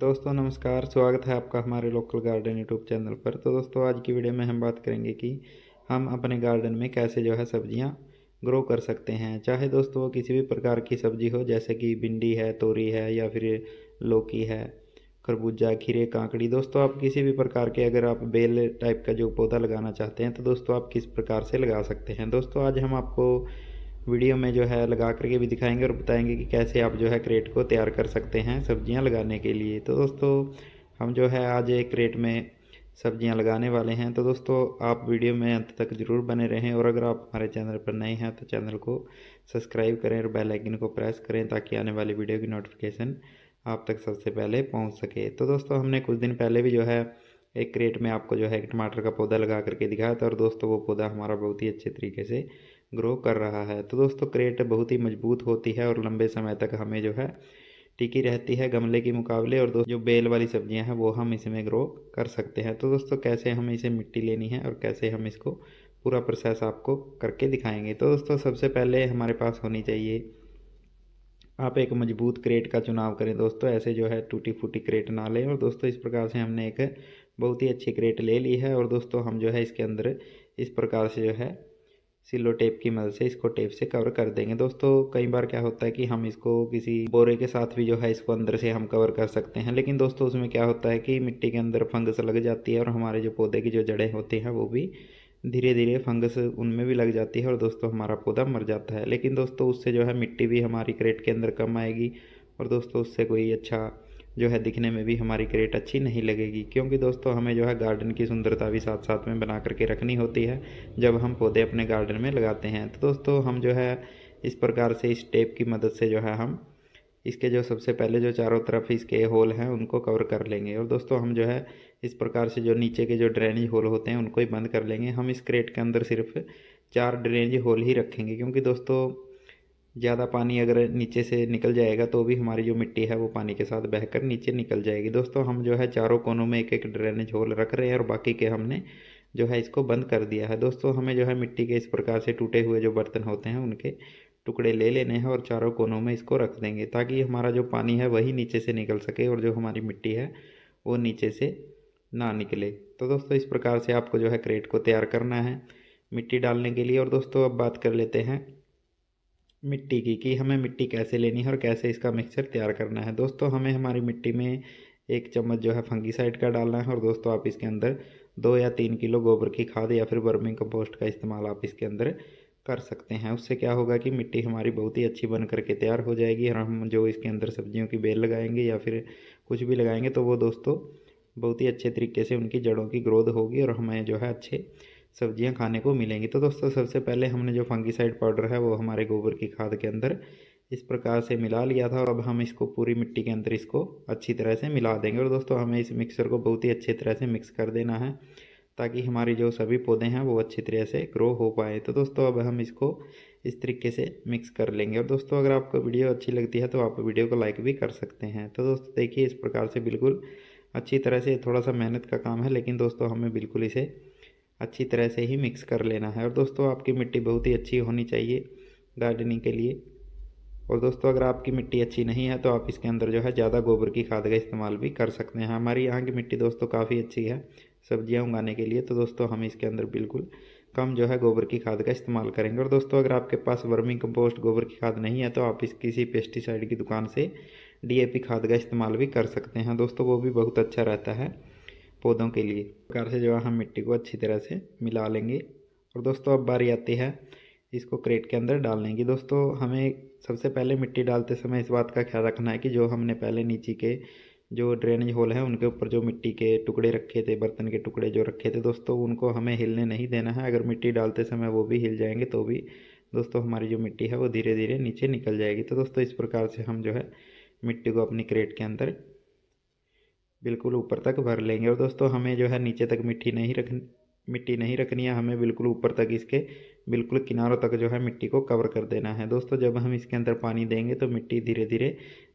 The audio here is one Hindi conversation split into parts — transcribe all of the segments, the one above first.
दोस्तों नमस्कार स्वागत है आपका हमारे लोकल गार्डन यूट्यूब चैनल पर तो दोस्तों आज की वीडियो में हम बात करेंगे कि हम अपने गार्डन में कैसे जो है सब्जियां ग्रो कर सकते हैं चाहे दोस्तों किसी भी प्रकार की सब्जी हो जैसे कि भिंडी है तोरी है या फिर लौकी है खरबूजा खीरे कांकड़ी दोस्तों आप किसी भी प्रकार के अगर आप बेल टाइप का जो पौधा लगाना चाहते हैं तो दोस्तों आप किस प्रकार से लगा सकते हैं दोस्तों आज हम आपको वीडियो में जो है लगा करके भी दिखाएंगे और बताएंगे कि कैसे आप जो है क्रेट को तैयार कर सकते हैं सब्जियां लगाने के लिए तो दोस्तों हम जो है आज एक क्रेट में सब्जियां लगाने वाले हैं तो दोस्तों आप वीडियो में अंत तक ज़रूर बने रहें और अगर आप हमारे चैनल पर नए हैं तो चैनल को सब्सक्राइब करें और बेल आइकन को प्रेस करें ताकि आने वाली वीडियो की नोटिफिकेशन आप तक सबसे पहले पहुँच सके तो दोस्तों हमने कुछ दिन पहले भी जो है एक क्रेट में आपको जो है टमाटर का पौधा लगा करके दिखाया था और दोस्तों वो पौधा हमारा बहुत ही अच्छे तरीके से ग्रो कर रहा है तो दोस्तों क्रेट बहुत ही मजबूत होती है और लंबे समय तक हमें जो है टिकी रहती है गमले के मुकाबले और जो बेल वाली सब्जियां हैं वो हम इसमें ग्रो कर सकते हैं तो दोस्तों कैसे हमें इसे मिट्टी लेनी है और कैसे हम इसको पूरा प्रोसेस आपको करके दिखाएंगे तो दोस्तों सबसे पहले हमारे पास होनी चाहिए आप एक मजबूत क्रेट का चुनाव करें दोस्तों ऐसे जो है टूटी फूटी क्रेट ना लें और दोस्तों इस प्रकार से हमने एक बहुत ही अच्छी क्रेट ले ली है और दोस्तों हम जो है इसके अंदर इस प्रकार से जो है सिलो टेप की मदद से इसको टेप से कवर कर देंगे दोस्तों कई बार क्या होता है कि हम इसको किसी बोरे के साथ भी जो है इसको अंदर से हम कवर कर सकते हैं लेकिन दोस्तों उसमें क्या होता है कि मिट्टी के अंदर फंगस लग जाती है और हमारे जो पौधे की जो जड़ें होती हैं वो भी धीरे धीरे फंगस उनमें भी लग जाती है और दोस्तों हमारा पौधा मर जाता है लेकिन दोस्तों उससे जो है मिट्टी भी हमारी क्रेट के अंदर कम आएगी और दोस्तों उससे कोई अच्छा जो है दिखने में भी हमारी क्रेट अच्छी नहीं लगेगी क्योंकि दोस्तों हमें जो है गार्डन की सुंदरता भी साथ साथ में बना करके रखनी होती है जब हम पौधे अपने गार्डन में लगाते हैं तो दोस्तों हम जो है इस प्रकार से इस टेप की मदद से जो है हम इसके जो सबसे पहले जो चारों तरफ इसके होल हैं उनको कवर कर लेंगे और दोस्तों हम जो है इस प्रकार से जो नीचे के जो ड्रेनेज होल होते हैं उनको ही बंद कर लेंगे हम इस क्रेट के अंदर सिर्फ चार ड्रेनेज होल ही रखेंगे क्योंकि दोस्तों ज़्यादा पानी अगर नीचे से निकल जाएगा तो भी हमारी जो मिट्टी है वो पानी के साथ बहकर नीचे निकल जाएगी दोस्तों हम जो है चारों कोनों में एक एक ड्रेनेज होल रख रहे हैं और बाकी के हमने जो है इसको बंद कर दिया है दोस्तों हमें जो है मिट्टी के इस प्रकार से टूटे हुए जो बर्तन होते हैं उनके टुकड़े ले लेने हैं और चारों कोनों में इसको रख देंगे ताकि हमारा जो पानी है वही नीचे से निकल सके और जो हमारी मिट्टी है वो नीचे से ना निकले तो दोस्तों इस प्रकार से आपको जो है क्रेट को तैयार करना है मिट्टी डालने के लिए और दोस्तों अब बात कर लेते हैं मिट्टी की कि हमें मिट्टी कैसे लेनी है और कैसे इसका मिक्सचर तैयार करना है दोस्तों हमें हमारी मिट्टी में एक चम्मच जो है फंगीसाइड का डालना है और दोस्तों आप इसके अंदर दो या तीन किलो गोबर की खाद या फिर वर्मिंग कंपोस्ट का इस्तेमाल आप इसके अंदर कर सकते हैं उससे क्या होगा कि मिट्टी हमारी बहुत ही अच्छी बन करके तैयार हो जाएगी और हम जो इसके अंदर सब्जियों की बेल लगाएंगे या फिर कुछ भी लगाएंगे तो वो दोस्तों बहुत ही अच्छे तरीके से उनकी जड़ों की ग्रोथ होगी और हमें जो है अच्छे सब्जियां खाने को मिलेंगी तो दोस्तों सबसे पहले हमने जो फंगीसाइड पाउडर है वो हमारे गोबर की खाद के अंदर इस प्रकार से मिला लिया था और अब हम इसको पूरी मिट्टी के अंदर इसको अच्छी तरह से मिला देंगे और दोस्तों हमें इस मिक्सर को बहुत ही अच्छी तरह से मिक्स कर देना है ताकि हमारे जो सभी पौधे हैं वो अच्छी तरह से ग्रो हो पाए तो दोस्तों अब हम इसको इस तरीके से मिक्स कर लेंगे और दोस्तों अगर आपको वीडियो अच्छी लगती है तो आप वीडियो को लाइक भी कर सकते हैं तो दोस्तों देखिए इस प्रकार से बिल्कुल अच्छी तरह से थोड़ा सा मेहनत का काम है लेकिन दोस्तों हमें बिल्कुल इसे अच्छी तरह से ही मिक्स कर लेना है और दोस्तों आपकी मिट्टी बहुत ही अच्छी होनी चाहिए गार्डनिंग के लिए और दोस्तों अगर आपकी मिट्टी अच्छी नहीं है तो आप इसके अंदर जो है ज़्यादा गोबर की खाद का इस्तेमाल भी कर सकते हैं हमारी यहाँ की मिट्टी दोस्तों काफ़ी अच्छी है सब्जियाँ उगाने के लिए तो दोस्तों हम इसके अंदर बिल्कुल कम जो है गोबर की खाद का इस्तेमाल करेंगे और दोस्तों अगर आपके पास वर्मिंग कंपोस्ट गोबर की खाद नहीं है तो आप इस किसी पेस्टिसाइड की दुकान से डीएपी खाद का इस्तेमाल भी कर सकते हैं दोस्तों वो भी बहुत अच्छा रहता है पौधों के लिए प्रकार से जो है हम मिट्टी को अच्छी तरह से मिला लेंगे और दोस्तों अब बारी आती है इसको क्रेट के अंदर डालने की दोस्तों हमें सबसे पहले मिट्टी डालते समय इस बात का ख्याल रखना है कि जो हमने पहले नीचे के जो ड्रेनेज होल है उनके ऊपर जो मिट्टी के टुकड़े रखे थे बर्तन के टुकड़े जो रखे थे दोस्तों उनको हमें हिलने नहीं देना है अगर मिट्टी डालते समय वो भी हिल जाएंगे तो भी दोस्तों हमारी जो मिट्टी है वो धीरे धीरे नीचे निकल जाएगी तो दोस्तों इस प्रकार से हम जो है मिट्टी को अपनी क्रेट के अंदर बिल्कुल ऊपर तक भर लेंगे और दोस्तों हमें जो है नीचे तक मिट्टी नहीं रख मिट्टी नहीं रखनी है हमें बिल्कुल ऊपर तक इसके बिल्कुल किनारों तक जो है मिट्टी को कवर कर देना है दोस्तों जब हम इसके अंदर पानी देंगे तो मिट्टी धीरे धीरे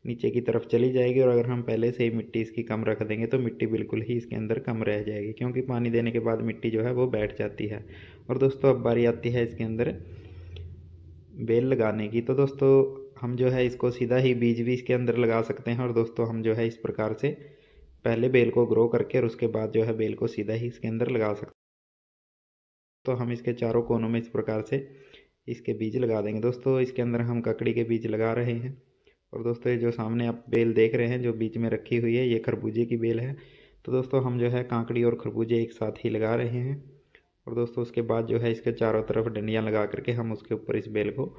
नीचे की तरफ चली जाएगी और अगर हम पहले से ही मिट्टी इसकी कम रख देंगे तो मिट्टी बिल्कुल ही इसके अंदर कम रह जाएगी क्योंकि पानी देने के बाद मिट्टी जो है वो बैठ जाती है और दोस्तों अब बारी आती है इसके अंदर बेल लगाने की तो दोस्तों हम जो है इसको सीधा ही बीज भी इसके अंदर लगा सकते हैं और दोस्तों हम जो है इस प्रकार से पहले बेल को ग्रो करके और उसके बाद जो है बेल को सीधा ही इसके अंदर लगा सकते तो हम इसके चारों कोनों में इस प्रकार से इसके बीज लगा देंगे दोस्तों इसके अंदर हम ककड़ी के बीज लगा रहे हैं और दोस्तों ये जो सामने आप बेल देख रहे हैं जो बीच में रखी हुई है ये खरबूजे की बेल है तो दोस्तों हम जो है कांकड़ी और खरबूजे एक साथ ही लगा रहे हैं और दोस्तों उसके बाद जो है इसके चारों तरफ डंडियाँ लगा करके हम उसके ऊपर इस बेल को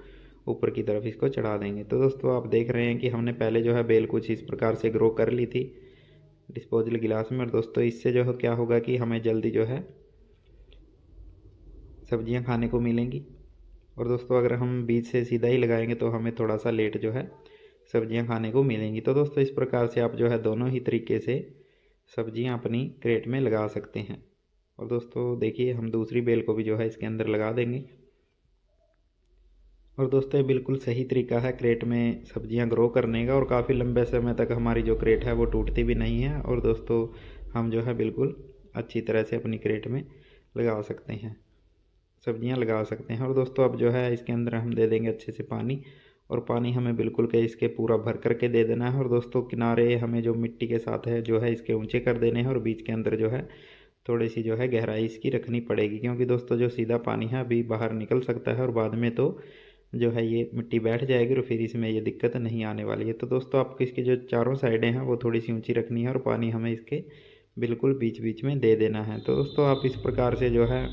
ऊपर की तरफ इसको चढ़ा देंगे तो दोस्तों आप देख रहे हैं कि हमने पहले जो है बेल कुछ इस प्रकार से ग्रो कर ली थी डिस्पोजल गिलास में और दोस्तों इससे जो है क्या होगा कि हमें जल्दी जो है सब्जियां खाने को मिलेंगी और दोस्तों अगर हम बीज से सीधा ही लगाएंगे तो हमें थोड़ा सा लेट जो है सब्जियां खाने को मिलेंगी तो दोस्तों इस प्रकार से आप जो है दोनों ही तरीके से सब्जियां अपनी क्रेट में लगा सकते हैं और दोस्तों देखिए हम दूसरी बेल को भी जो है इसके अंदर लगा देंगे और दोस्तों ये बिल्कुल सही तरीका है क्रेट में सब्जियां ग्रो करने का और काफ़ी लंबे समय तक हमारी जो क्रेट है वो टूटती भी नहीं है और दोस्तों हम जो है बिल्कुल अच्छी तरह से अपनी क्रेट में लगा सकते हैं सब्जियां लगा सकते हैं और दोस्तों अब जो है इसके अंदर हम दे देंगे अच्छे से पानी और पानी हमें बिल्कुल के इसके पूरा भर करके दे देना है और दोस्तों किनारे हमें जो मिट्टी के साथ है जो है इसके ऊँचे कर देने हैं और बीच के अंदर जो है थोड़ी सी जो है गहराई इसकी रखनी पड़ेगी क्योंकि दोस्तों जो सीधा पानी है अभी बाहर निकल सकता है और बाद में तो जो है ये मिट्टी बैठ जाएगी और फिर इसमें ये दिक्कत नहीं आने वाली है तो दोस्तों आपको इसके जो चारों साइडें हैं वो थोड़ी सी ऊंची रखनी है और पानी हमें इसके बिल्कुल बीच बीच में दे देना है तो दोस्तों आप इस प्रकार से जो है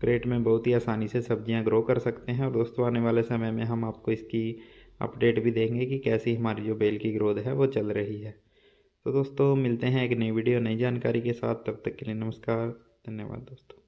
क्रेट में बहुत ही आसानी से सब्जियां ग्रो कर सकते हैं और दोस्तों आने वाले समय में हम आपको इसकी अपडेट भी देंगे कि कैसी हमारी जो बेल की ग्रोथ है वो चल रही है तो दोस्तों मिलते हैं एक नई वीडियो नई जानकारी के साथ तब तक के लिए नमस्कार धन्यवाद दोस्तों